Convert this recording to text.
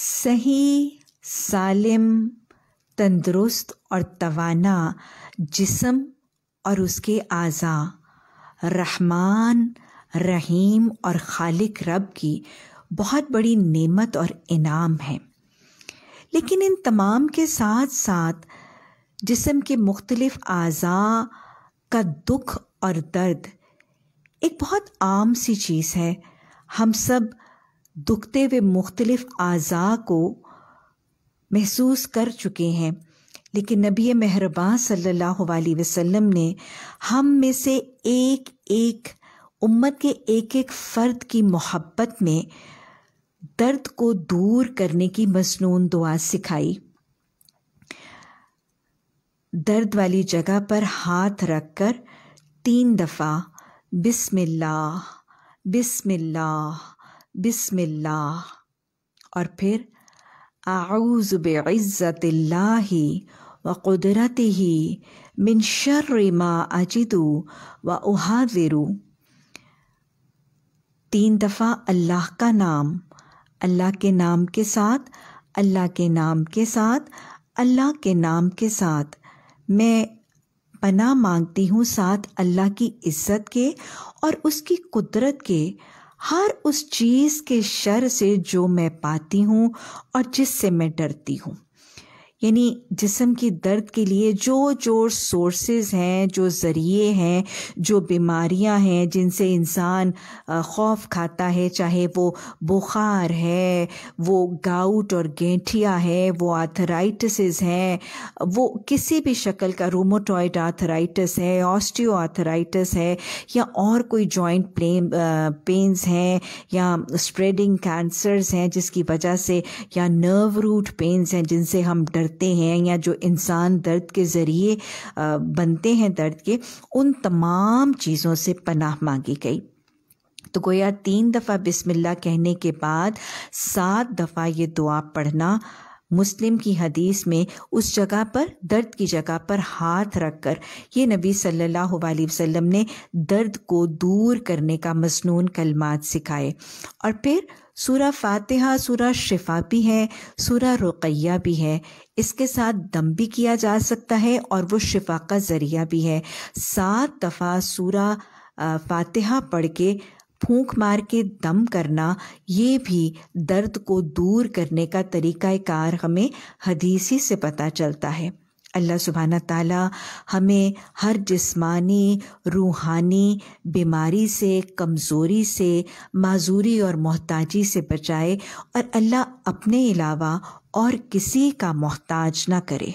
सही सालिम तंदुरुस्त और तवाना जिसम और उसके आज़ा रहमान रहीम और खालिक रब की बहुत बड़ी नेमत और इनाम है लेकिन इन तमाम के साथ साथ जिसम के मुख्तलिफ़ अज़ा का दुख और दर्द एक बहुत आम सी चीज़ है हम सब दुखते हुए मुख्तलिफ़ अज़ा को महसूस कर चुके हैं लेकिन नबी मेहरबान सल्लल्लाहु अलैहि वसल्लम ने हम में से एक एक उम्मत के एक एक फ़र्द की मोहब्बत में दर्द को दूर करने की मसनून दुआ सिखाई दर्द वाली जगह पर हाथ रखकर तीन दफ़ा बिस्मिल्लाह बिस्मिल्लाह बिस्मिल्लाह और फिर आऊज़ बेज़त व क़ुदरत ही मिन शर्रिमा अजिदू व उहादिरू तीन दफ़ा अल्लाह का नाम अल्लाह के नाम के साथ अल्लाह के नाम के साथ अल्लाह के नाम के साथ मैं पना मांगती हूँ साथ अल्लाह की इज़्ज़त के और उसकी कुदरत के हर उस चीज़ के शर से जो मैं पाती हूँ और जिससे मैं डरती हूँ यानी जिसम के दर्द के लिए जो जो सोर्सेज हैं जो ज़रिए हैं जो बीमारियां हैं जिनसे इंसान खौफ खाता है चाहे वो बुखार है वो गाउट और गेंठिया है वो आर्थराइटिस हैं वो किसी भी शक्ल का रोमोटॉइड आर्थराइटिस है ऑस्टियो आर्थराइटिस है या और कोई जॉइंट पेन्स हैं या स्प्रेडिंग कैंसर्स हैं जिसकी वजह से या नर्व रूट पेन्स हैं जिनसे हम डर करते हैं या जो इंसान दर्द के ज़रिए बनते हैं दर्द के उन तमाम चीज़ों से पनाह मांगी गई तो गोया तीन दफ़ा बिस्मिल्लाह कहने के बाद सात दफ़ा ये दुआ पढ़ना मुस्लिम की हदीस में उस जगह पर दर्द की जगह पर हाथ रखकर ये नबी सल्लल्लाहु अलैहि वसल्लम ने दर्द को दूर करने का मसनून कलमात सिखाए और फिर सूरा फातिहा सूरा शिफा भी है सूरा रुकैया भी है इसके साथ दम भी किया जा सकता है और वो शिफा का ज़रिया भी है सात दफ़ा सूरा फातिहा पढ़ के फूंक मार के दम करना ये भी दर्द को दूर करने का कार हमें हदीसी से पता चलता है अल्लाह सुबहाना ताला हमें हर जिस्मानी रूहानी बीमारी से कमज़ोरी से माजूरी और मोहताजी से बचाए और अल्लाह अपने अलावा और किसी का मोहताज ना करे